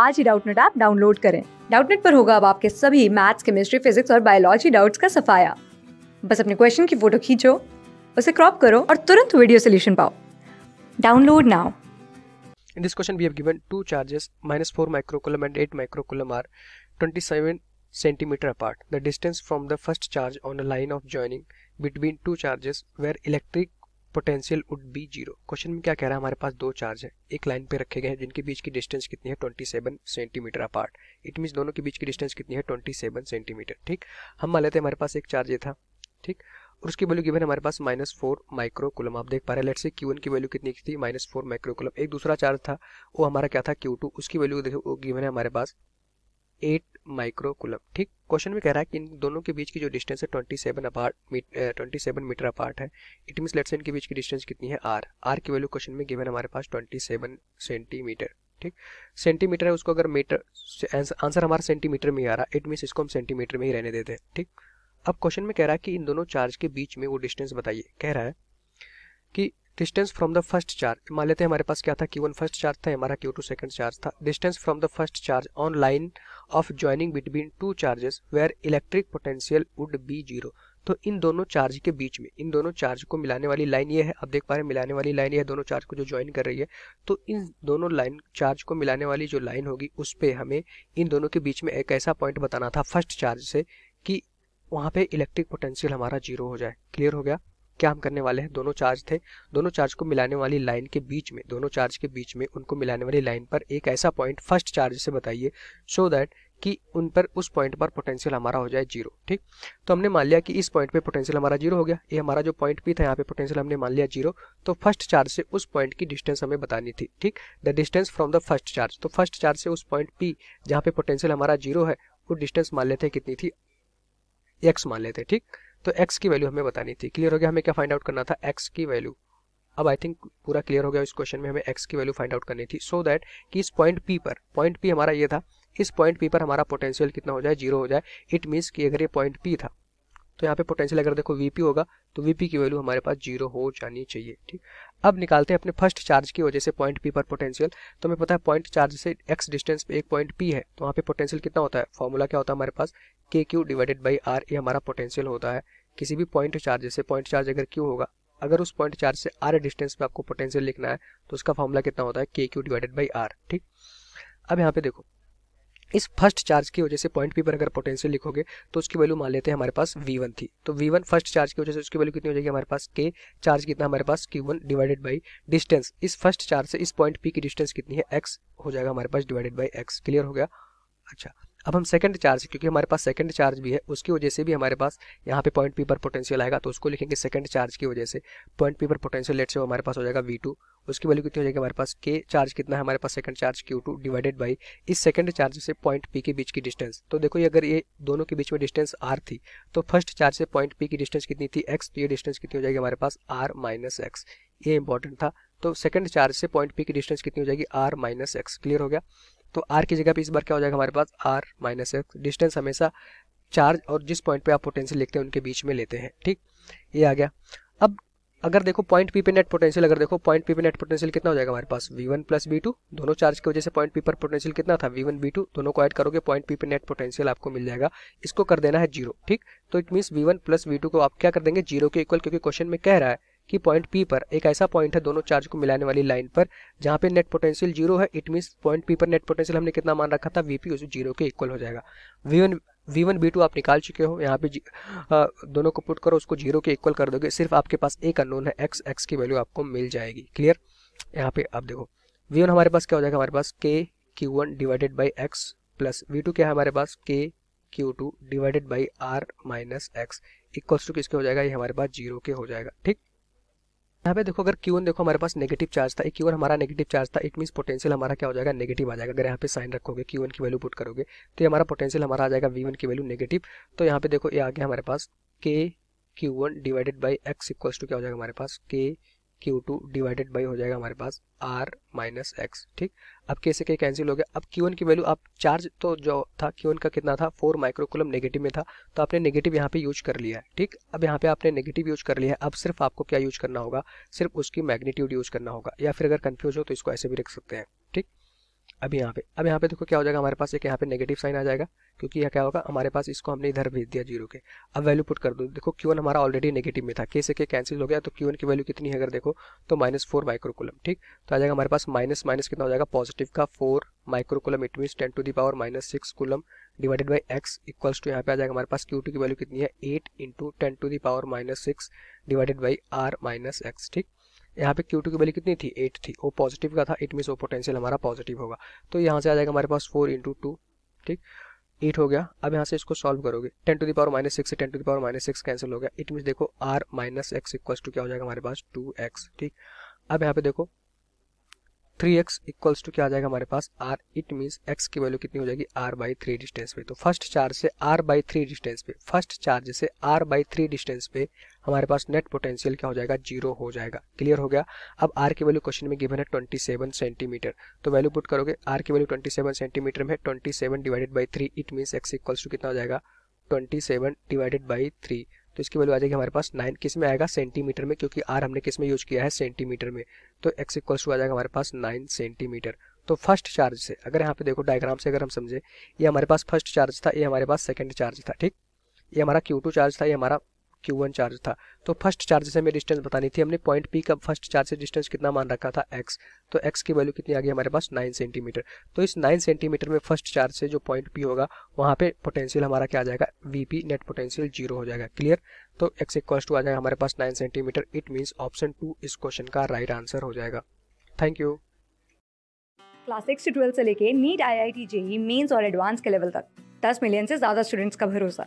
आज ही Doubtnut app download करें डाउटनेट पर होगा अब आपके सभी मैथ्स केमिस्ट्री फिजिक्स और बायोलॉजी डाउट्स का सफाया बस अपने क्वेश्चन की फोटो खींचो उसे क्रॉप करो और तुरंत वीडियो सोल्यूशन पाओ download now In this question, we have given two charges minus 4 microcoulomb and 8 microcoulomb are 27 centimeter apart. The distance from the first charge on a line of joining between two charges where electric potential would be zero question में क्या कह रहा है हमारे पास दो charge है एक line पे रखे गए हैं जिनके बीच की डिस्टेंस कितनी है 27 सेंटीमीटर अपार्ट इट मीन दोनों के बीच की डिस्टेंस कितनी है 27 सेंटीमीटर ठीक हम मान लेते हैं हमारे पास एक चार्ज ये था ठीक और उसकी वैल्यू गिवन हमारे पास माइनस फोर माइक्रोकुलम आप देख पा रहे हैं लेट से क्यू की वैल्यू कितनी थी माइनस फोर माइक्रोकुलम एक दूसरा चार्ज था वो हमारा क्या था क्यू उसकी वैल्यू देखो गिवन है हमारे पास एट माइक्रोकुलम ठीक क्वेश्चन में कह रहा है कि इन दोनों के बीच की जो डिस्टेंस है twenty seven apart twenty seven metre apart है इट मीन लेट्स इनके बीच की डिस्टेंस कितनी है आर आर की वैल्यू क्वेश्चन में गिवन हमारे पास ट्वेंटी सेवन सेंटीमीटर ठीक सेंटीमीटर है उसको अगर मीटर आंसर हमारा सेंटीमीटर में ही आ रहा है इट मीन इसको हम सेंटीमीटर में ही रहने देते हैं ठीक अब क्वेश्चन में कह रहा है कि इन दोनों चार्ज के बीच में वो डिस्टेंस बताइए कह रहा है कि distance from the first charge मान लेते हैं हमारे पास क्या था क्यू वन फर्स्ट चार्ज था हमारा क्यू टू सेकंड चार्ज था distance from the first charge on line of joining between two charges where electric potential would be zero तो इन दोनों चार्ज के बीच में इन दोनों चार्ज को मिलाने वाली लाइन ये है आप देख पा रहे हैं मिलाने वाली लाइन ये है दोनों चार्ज को जो ज्वाइन कर रही है तो इन दोनों लाइन चार्ज को मिलाने वाली जो लाइन होगी उस पर हमें इन दोनों के बीच में एक ऐसा पॉइंट बताना था फर्स्ट चार्ज से कि वहाँ पे इलेक्ट्रिक पोटेंशियल हमारा जीरो हो जाए क्लियर हो गया क्या हम करने वाले हैं दोनों चार्ज थे दोनों चार्ज को मिलाने वाली लाइन के बीच में दोनों चार्ज के बीच में उनको मिलाने वाली लाइन पर एक ऐसा पॉइंट फर्स्ट चार्ज से बताइए सो दैट कि उन पर उस पॉइंट पर पोटेंशियल हमारा हो जाए जीरो ठीक तो हमने मान लिया कि इस पॉइंट पे पोटेंशियल हमारा जीरो हो गया ये हमारा जो पॉइंट पी था यहाँ पे पोटेंशियल हमने मान लिया जीरो तो फर्स्ट चार्ज से उस पॉइंट की डिस्टेंस हमें बतानी थी ठीक the distance from the first charge तो फर्स्ट चार्ज से उस पॉइंट पी जहाँ पे पोटेंशियल हमारा जीरो है वो डिस्टेंस मान लेते कितनी थी एक्स मान लेते ठीक तो एक्स की वैल्यू हमें बतानी थी क्लियर हो गया हमें क्या फाइंड आउट करना था एक्स की वैल्यू अब आई थिंक पूरा क्लियर हो गया इस क्वेश्चन में हमें एक्स की वैल्यू फाइंड आउट करनी थी सो so दैट कि इस पॉइंट पी पर पॉइंट पी हमारा ये था इस पॉइंट पी पर हमारा पोटेंशियल कितना हो जाए जीरो हो जाए इट मीन्स कि अगर ये पॉइंट पी था तो यहाँ पे पोटेंशियल अगर देखो वीपी होगा तो वीपी की वैल्यू हमारे पास जीरो हो जानी चाहिए ठीक अब निकालते हैं अपने फर्स्ट चार्ज की वजह से पॉइंट पी पर पोटेंशियल तो हमें पता है पॉइंट चार्ज से एक्स डिस्टेंस पे एक पॉइंट पी है तो वहाँ पे पोटेंशियल कितना होता है फॉर्मूला क्या होता है हमारे पास K Q divided by are ये हमारा पोटेंशियल होता है किसी भी पॉइंट चार्ज से पॉइंट चार्ज अगर क्यू होगा अगर उस पॉइंट चार्ज से आर डिस्टेंस पे आपको पोटेंशियल लिखना है तो उसका फॉर्मूला कितना होता है के क्यू डिवाइडेड बाई आर ठीक अब यहाँ पे देखो इस फर्स्ट चार्ज की वजह से पॉइंट पी पर अगर पोटेंशियल लिखोगे तो उसकी वैल्यू मान लेते हैं हमारे पास वी वन थी तो वी वन फर्स्ट चार्ज की वजह से उसकी वैल्यू कितनी हो जाएगी हमारे पास के चार्ज कितना हमारे पास Q one divided by distance इस फर्स्ट चार्ज से इस पॉइंट पी की डिस्टेंस कितनी है एक्स हो जाएगा हमारे पास डिवाइडेड बाई एक्स क्लियर हो गया अच्छा अब हम सेकंड चार्ज क्योंकि हमारे पास सेकंड चार्ज भी है उसकी वजह से भी हमारे पास यहाँ पे पॉइंट पी पर पोटेंशियल आएगा तो उसको लिखेंगे सेकंड चार्ज की वजह से पॉइंट पी पर पोटेंशियल लेट से हमारे पास हो जाएगा वी टू उसकी वैल्यू कितनी हो जाएगी हमारे पास के चार्ज कितना है हमारे पास second charge Q two divided by इस सेकंड चार्ज से पॉइंट पी के बीच की डिस्टेंस तो देखो अगर ये दोनों के बीच में डिस्टेंस आर थी तो फर्स्ट चार्ज से पॉइंट पी की डिस्टेंस कितनी थी एक्स तो ये डिस्टेंस कितनी हो जाएगी हमारे पास आर माइनस एक्स ये इंपॉर्टेंट था तो सेकंड चार्ज से पॉइंट पी की डिस्टेंस कितनी हो जाएगी आर माइनस एक्स क्लियर हो गया तो आर की जगह पर इस बार क्या हो जाएगा हमारे पास आर माइनस एक्स डिस्टेंस हमेशा चार्ज और जिस पॉइंट पे आप पोटेंशियल लिखते हैं उनके बीच में लेते हैं ठीक ये आ गया अब अगर देखो पॉइंट पी पे नेट पोटेंशियल अगर देखो पॉइंट पी पे नेट पोटेंशियल कितना हो जाएगा हमारे पास V one plus V two दोनों चार्ज की वजह से पॉइंट पी पर पोटेंशियल कितना था वी वन बी टू दोनों को ऐड करोगे पॉइंट पी पे नेट पोटेंशियल आपको मिल जाएगा इसको कर देना है जीरो ठीक तो it means V one plus V two को आप क्या कर देंगे जीरो के इक्वल क्योंकि क्वेश्चन में कह रहा है कि पॉइंट पी पर एक ऐसा पॉइंट है दोनों चार्ज को मिलाने वाली लाइन पर जहां पे नेट पोटेंशियल जीरो है इट मीन पॉइंट पी पर नेट पोटेंशियल हमने कितना मान रखा था वी पी जीरो के इक्वल हो जाएगा V one V one V two आप निकाल चुके हो यहाँ पे आ, दोनों को पुट करो उसको जीरो के इक्वल कर दोगे सिर्फ आपके पास एक अनोन है एक्स एक्स की वैल्यू आपको मिल जाएगी क्लियर यहाँ पे आप देखो वी वन हमारे पास क्या हो जाएगा हमारे पास K Q one divided by X plus V two क्या है हमारे पास K Q two divided by R minus X equals to किसके हो जाएगा ये हमारे पास जीरो के हो जाएगा ठीक यहाँ पे देखो अगर Q1 देखो हमारे पास नेगेटिव चार्ज था एक Q1 हमारा नेगेटिव चार्ज था इट मीन पोटेंशियल हमारा क्या हो जाएगा नेगेटिव आ जाएगा अगर यहाँ पे साइन रखोगे Q1 की वैल्यू पुट करोगे तो हमारा पोटेंशियल हमारा आ जाएगा V1 की वैल्यू नेगेटिव तो यहाँ पे देखो ये आ गया हमारे पास K Q one divided by X equals to क्या हो जाएगा हमारे पास K Q two divided by हो जाएगा हमारे पास आर माइनस एक्स ठीक अब कैसे कहीं कैंसिल हो गया अब क्यू की वैल्यू आप चार्ज तो जो था क्यू का कितना था फोर माइक्रोकुलम नेगेटिव में था तो आपने नेगेटिव यहाँ पे यूज कर लिया है ठीक अब यहाँ पे आपने नेगेटिव यूज कर लिया है अब सिर्फ आपको क्या यूज करना होगा सिर्फ उसकी मैग्नीट्यूड यूज करना होगा या फिर अगर कन्फ्यूज हो तो इसको ऐसे भी रख सकते हैं अब यहाँ पे अब यहाँ पे देखो क्या हो जाएगा हमारे पास एक यहाँ पे नेगेटिव साइन आ जाएगा क्योंकि यह क्या होगा हमारे पास इसको हमने इधर भेज दिया जीरो के अब वैल्यू पुट कर दो देखो क्यू हमारा ऑलरेडी नेगेटिव में था के से के कैंसिल हो गया तो क्यू की वैल्यू कितनी है अगर देखो तो माइनस फोर माइक्रोकुलम ठीक तो आ जाएगा हमारे पास माइनस माइनस कितना हो जाएगा पॉजिटिव का four microcoulomb it mean ten to the power minus six coulomb divided by X equals to यहाँ पे आ जाएगा हमारे पास क्यू टू की वैल्यू कितनी है eight into ten to the power minus six divided by R minus X ठीक यहाँ पे क्यू टू की वैल्यू कितनी थी एट थी वो पॉजिटिव का था इट मीस वो पोटेंशियल हमारा पॉजिटिव होगा तो यहाँ से आ जाएगा हमारे पास फोर इंटू टू ठीक एट हो गया अब यहाँ से इसको सॉल्व करोगे ten to the power minus six से ten to the power minus six cancel हो गया इट मीन देखो R minus X equals to क्या हो जाएगा हमारे पास टू एक्स ठीक अब यहाँ पे देखो थ्री एक्स इक्वल्स टू क्या आ जाएगा हमारे पास आर इट मीन्स एक्स की वैल्यू कितनी हो जाएगी आर बाई थ्री डिस्टेंस पे तो फर्स्ट चार्ज से आर बाई थ्री डिस्टेंस पे फर्स्ट चार्ज से आर बाई थ्री डिस्टेंस पे हमारे पास नेट पोटेंशियल क्या हो जाएगा जीरो हो जाएगा क्लियर हो गया अब आर की वैल्यू क्वेश्चन में गिवन है ट्वेंटी सेवन सेंटीमीटर तो वैल्यू पुट करोगे आर की वैल्यू ट्वेंटी सेवन सेंटीमीटर में twenty seven divided by three it means X equals to कितना हो जाएगा twenty seven divided by three तो इसकी वैल्यू आ जाएगी हमारे पास नाइन किस में आएगा सेंटीमीटर में क्योंकि आर हमने किस में यूज किया है सेंटीमीटर में तो एक्स इक्वल्स टू आ जाएगा हमारे पास नाइन सेंटीमीटर तो फर्स्ट चार्ज से अगर यहाँ पे देखो डायग्राम से अगर हम समझे ये हमारे पास फर्स्ट चार्ज था ये हमारे पास सेकेंड चार्ज था ठीक ये हमारा क्यू टू चार्ज था ये हमारा क्यू वन चार्ज था तो फर्स्ट चार्ज से हमें डिस्टेंस बतानी थी हमने पॉइंट पी का फर्स्ट चार्ज से डिस्टेंस कितना मान रखा था एक्स तो एक्स की वैल्यू कितनी आ गई हमारे पास नाइन सेंटीमीटर तो इस नाइन सेंटीमीटर में फर्स्ट चार्ज से जो पॉइंट पी होगा वहाँ पे पोटेंशियल हमारा क्या आ जाएगा V P net potential zero हो जाएगा क्लियर तो एक्स इक्वल्स टू आ जाएगा हमारे पास nine centimetre it means option two इस क्वेश्चन का राइट right आंसर हो जाएगा थैंक यू क्लास सिक्स से ट्वेल्थ से लेके NEET I I T JEE mains और एडवांस के लेवल तक 10 मिलियन से ज़्यादा स्टूडेंट्स का भरोसा